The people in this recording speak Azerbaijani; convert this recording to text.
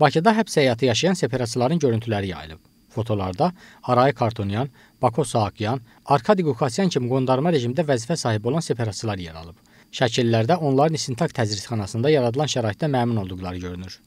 Bakıda həbs həyatı yaşayan separatçıların görüntüləri yayılıb. Fotolarda Aray Kartonyan, Bako Saakyan, Arkadi Qukasyan kimi qondarma rejimdə vəzifə sahibi olan separatçılar yer alıb. Şəkillərdə onların istintaq təzyiqxanasında yaradılan şəraitdə məmin olduqları görünür.